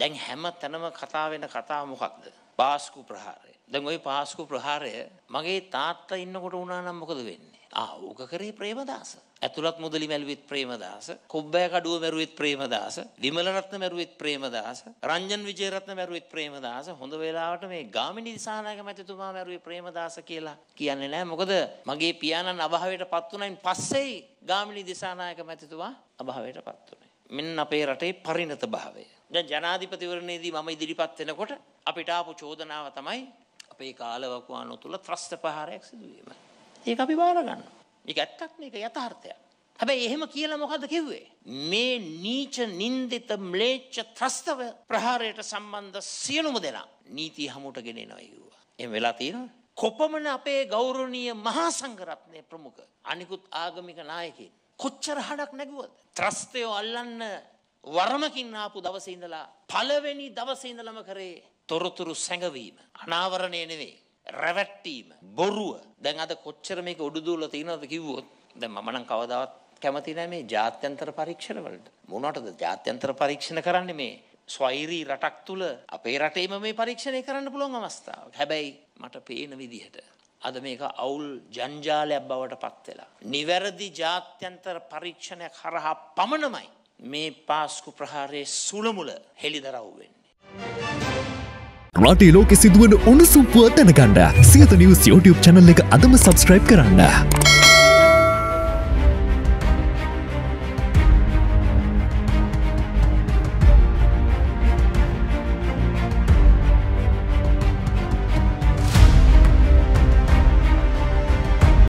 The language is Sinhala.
දැන් හැම තැනම කතා වෙන කතාව මොකක්ද? පාස්කු ප්‍රහාරය. දැන් ওই පාස්කු ප්‍රහාරය මගේ තාත්තා ඉන්නකොට වුණා නම් මොකද වෙන්නේ? ආ ඕක කරේ ප්‍රේමදාස. ඇතුළත් මුදලි මැලුවෙත් ප්‍රේමදාස, කොබ්බෑ කඩුව මැරුවෙත් ප්‍රේමදාස, විමල රත්න මැරුවෙත් ප්‍රේමදාස, රංජන් විජේරත්න මැරුවෙත් ප්‍රේමදාස. හොඳ වෙලාවට මේ ගාමිණී දිසානායක මැතිතුමා මැරුවේ ප්‍රේමදාස කියලා කියන්නේ නැහැ. මොකද මගේ පියාණන් අභාවයටපත් උනායින් පස්සේ ගාමිණී දිසානායක මැතිතුමා අභාවයටපත් උනා. මෙන්න අපේ රටේ පරිණත භාවය. දැන් ජනාධිපතිවරණයේදී මම ඉදිරිපත් වෙනකොට අපිට ආපු චෝදනාව තමයි අපේ කාලවකවානුව තුල ත්‍රස්ත ප්‍රහාරයක් සිදු වීම. ඒක අපි බාර ගන්නවා. ඒක ඇත්තක් නේ ඒක යථාර්ථයක්. හැබැයි එහෙම කියලා මොකද කිව්වේ? මේ නීච නින්දිත ම්ලේච්ඡ ත්‍රස්තව ප්‍රහාරයට සම්බන්ධ සියලුම දෙනා නීති හමුවට ගෙනෙනවා කිව්වා. එහෙම වෙලා තියෙනවද? කොපමණ අපේ ගෞරවනීය මහා සංඝරත්නයේ ප්‍රමුඛ අනිකුත් ආගමික නායකයින් කොච්චර හඩක් නැගුවද? ත්‍රස්තයෝ අල්ලන්න වරමකින් ආපු දවසේ ඉඳලා පළවෙනි දවසේ ඉඳලම කරේ තොරතුරු සැඟවීම, අනාවරණය නෙවෙයි, රැවට්ටීම, බොරුව. දැන් අද කොච්චර මේක උඩුදුවලා තියෙනවද කිව්වොත් දැන් මම නම් කවදාවත් කැමති නැහැ මේ ජාත්‍යන්තර පරීක්ෂණ වලට. මොනවටද ජාත්‍යන්තර පරීක්ෂණ කරන්නේ මේ? ස්වෛරී රටක් තුල අපේ රටේම මේ පරීක්ෂණය කරන්න පුළුවන් අවස්ථාවක්. හැබැයි මට පේන විදිහට අද මේක අවුල් ජංජාලයක් බවට පත් වෙලා. නිවැරදි ජාත්‍යන්තර පරීක්ෂණයක් හරහා පමණමයි මේ පාස්කු ප්‍රහාරයේ සුළමුල හෙළිදරව් වෙන්නේ. රටේ ලෝකෙ සිදුවන උණුසුම්පුව දැනගන්න සියත නිවුස් YouTube channel එක අදම subscribe කරන්න.